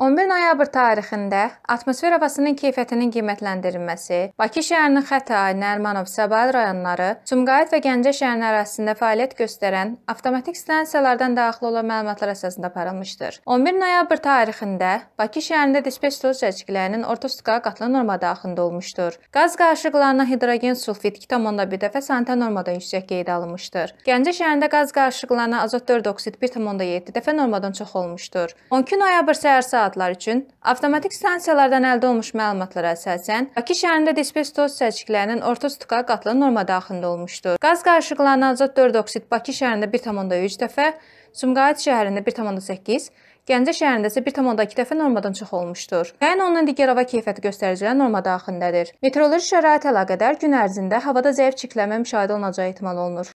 11 noyabr tarixində atmosfer havasının keyfiyyətinin qiymətləndirilməsi, Bakı şəhərinin Xətai, Nərimanov, Səbail rayonları, Sumqayıt və Gəncə şəhərinin ərazisində fəaliyyət göstərən avtomatik stansiyalardan daxil olan məlumatlar əsasında aparılmışdır. 11 noyabr tarixində Bakı şəhərində dispeç doz cəciklərinin orta sutka qatlı norma daxilində olmuşdur. Qaz qarışıqlarına hidrogen sulfit 2.1 dəfə santə normadan yüksək qeyd alınmışdır. Gəncə şəhərində qaz qarışıqlarına azot 4 oksid 1.7 dəfə normadan çox olmuşdur. 12 noyabr səhər saat saatlar üçün avtomatik stansiyalardan əldə olmuş məlumatlara əsasən Bakı şəhərində dispersos sərçiklərinin orta stuka qatlı norma daxilində olmuşdur. Qaz qarışıqlarının azot 4 oksid Bakı şəhərində 1.3 dəfə, Sumqayıt şəhərində 1.8 Gəncə şəhərində isə 1.2 dəfə normadan çox olmuşdur. Bəyin ondan digər hava keyfiyyəti göstəriciləri norma daxilindədir. Meteoroloji şərait əlaqədar gün ərzində havada zəif çirklənmə müşahidə olunacağı ehtimal olunur.